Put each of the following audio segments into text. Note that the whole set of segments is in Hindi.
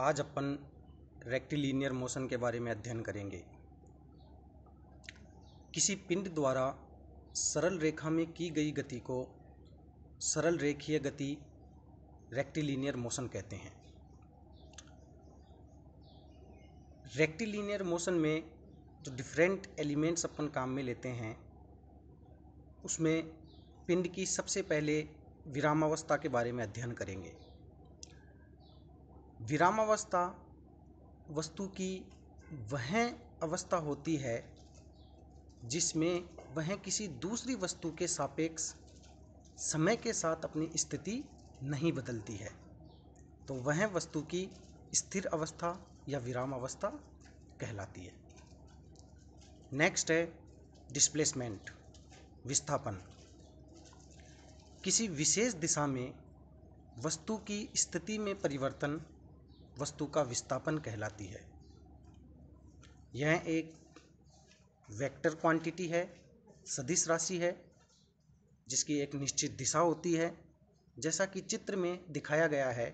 आज अपन रेक्टिलीनियर मोशन के बारे में अध्ययन करेंगे किसी पिंड द्वारा सरल रेखा में की गई गति को सरल रेखीय गति रेक्टिलीनियर मोशन कहते हैं रेक्टिलीनियर मोशन में जो डिफरेंट एलिमेंट्स अपन काम में लेते हैं उसमें पिंड की सबसे पहले विरामावस्था के बारे में अध्ययन करेंगे विरामावस्था वस्तु की वह अवस्था होती है जिसमें वह किसी दूसरी वस्तु के सापेक्ष समय के साथ अपनी स्थिति नहीं बदलती है तो वह वस्तु की स्थिर अवस्था या विराम अवस्था कहलाती है नेक्स्ट है डिस्प्लेसमेंट विस्थापन किसी विशेष दिशा में वस्तु की स्थिति में परिवर्तन वस्तु का विस्थापन कहलाती है यह एक वेक्टर क्वांटिटी है सदिश राशि है जिसकी एक निश्चित दिशा होती है जैसा कि चित्र में दिखाया गया है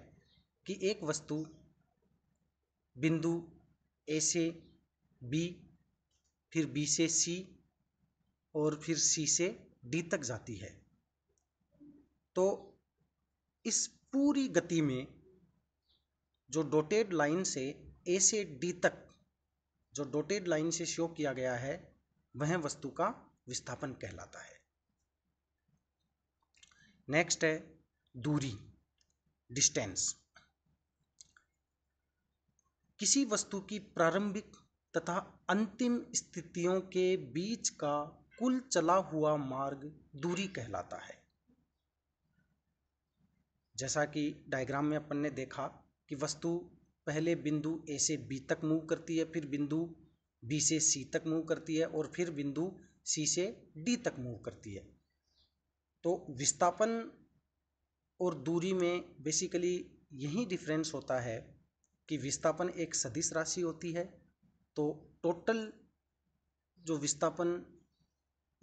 कि एक वस्तु बिंदु ए से बी फिर बी से सी और फिर सी से डी तक जाती है तो इस पूरी गति में जो डोटेड लाइन से ए से डी तक जो डोटेड लाइन से शो किया गया है वह वस्तु का विस्थापन कहलाता है नेक्स्ट है दूरी डिस्टेंस किसी वस्तु की प्रारंभिक तथा अंतिम स्थितियों के बीच का कुल चला हुआ मार्ग दूरी कहलाता है जैसा कि डायग्राम में अपन ने देखा कि वस्तु पहले बिंदु ए से बी तक मूव करती है फिर बिंदु बी से सी तक मूव करती है और फिर बिंदु सी से डी तक मूव करती है तो विस्थापन और दूरी में बेसिकली यही डिफरेंस होता है कि विस्थापन एक सदिश राशि होती है तो टोटल जो विस्थापन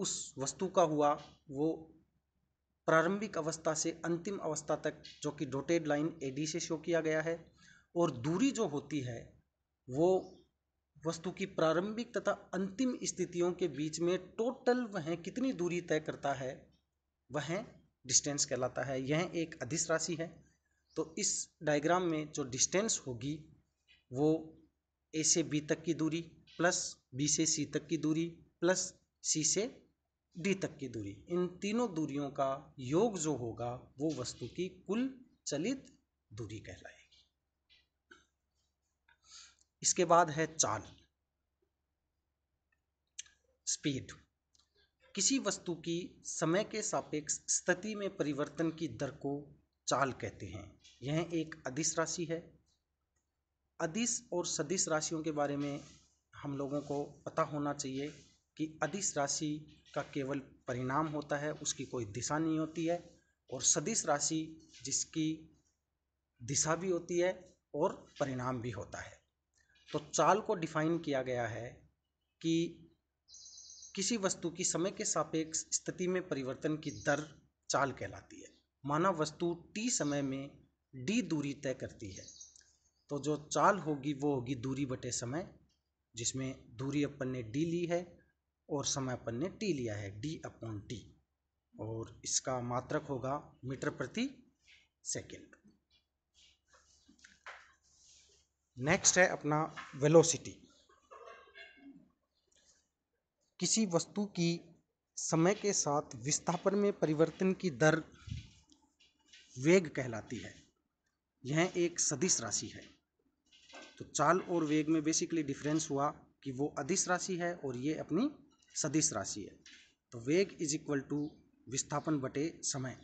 उस वस्तु का हुआ वो प्रारंभिक अवस्था से अंतिम अवस्था तक जो कि डोटेड लाइन ए डी से शो किया गया है और दूरी जो होती है वो वस्तु की प्रारंभिक तथा अंतिम स्थितियों के बीच में टोटल वह कितनी दूरी तय करता है वह डिस्टेंस कहलाता है यह एक अधिस राशि है तो इस डायग्राम में जो डिस्टेंस होगी वो ए से बी तक की दूरी प्लस बी से सी तक की दूरी प्लस सी से डी तक की दूरी इन तीनों दूरियों का योग जो होगा वो वस्तु की कुल चलित दूरी कहलाएगी इसके बाद है चाल स्पीड किसी वस्तु की समय के सापेक्ष स्थिति में परिवर्तन की दर को चाल कहते हैं यह एक अधिस राशि है अधिस और सदिश राशियों के बारे में हम लोगों को पता होना चाहिए कि अधिस राशि का केवल परिणाम होता है उसकी कोई दिशा नहीं होती है और सदिश राशि जिसकी दिशा भी होती है और परिणाम भी होता है तो चाल को डिफाइन किया गया है कि किसी वस्तु की समय के सापेक्ष स्थिति में परिवर्तन की दर चाल कहलाती है मानव वस्तु टी समय में डी दूरी तय करती है तो जो चाल होगी वो होगी दूरी बटे समय जिसमें दूरी अपन ने डी ली है और समय अपन ने टी लिया है डी अपॉन टी और इसका मात्रक होगा मीटर प्रति सेकेंड नेक्स्ट है अपना वेलोसिटी किसी वस्तु की समय के साथ विस्थापन में परिवर्तन की दर वेग कहलाती है यह एक सदिश राशि है तो चाल और वेग में बेसिकली डिफरेंस हुआ कि वो अदिश राशि है और ये अपनी सदिश राशि है तो वेग इज इक्वल टू विस्थापन बटे समय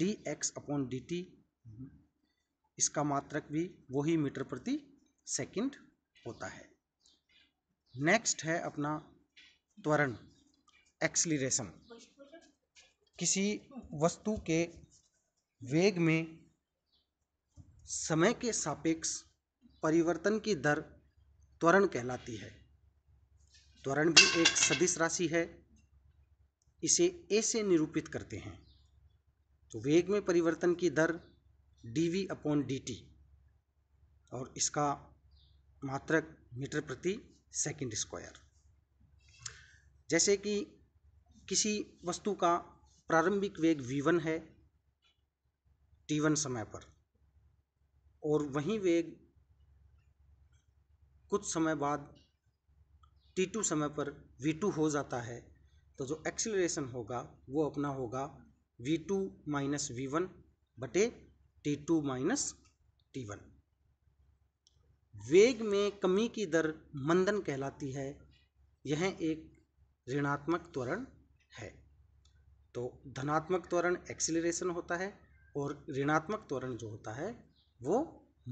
D X upon D T इसका मात्रक भी वही मीटर प्रति सेकंड होता है नेक्स्ट है अपना त्वरण एक्सलीरेशन किसी वस्तु के वेग में समय के सापेक्ष परिवर्तन की दर त्वरण कहलाती है त्वरण भी एक सदिश राशि है इसे ए से निरूपित करते हैं तो वेग में परिवर्तन की दर D V upon D T और इसका मात्रक मीटर प्रति सेकंड स्क्वायर जैसे कि किसी वस्तु का प्रारंभिक वेग v1 है t1 समय पर और वही वेग कुछ समय बाद टी टू समय पर वी टू हो जाता है तो जो एक्सीलरेशन होगा वो अपना होगा V two minus V one बटे T two minus T one वेग में कमी की दर मंदन कहलाती है यह एक ऋणात्मक त्वरण है तो धनात्मक त्वरण एक्सीलरेशन होता है और ऋणात्मक त्वरण जो होता है वो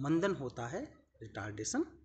मंदन होता है रिटार्डेशन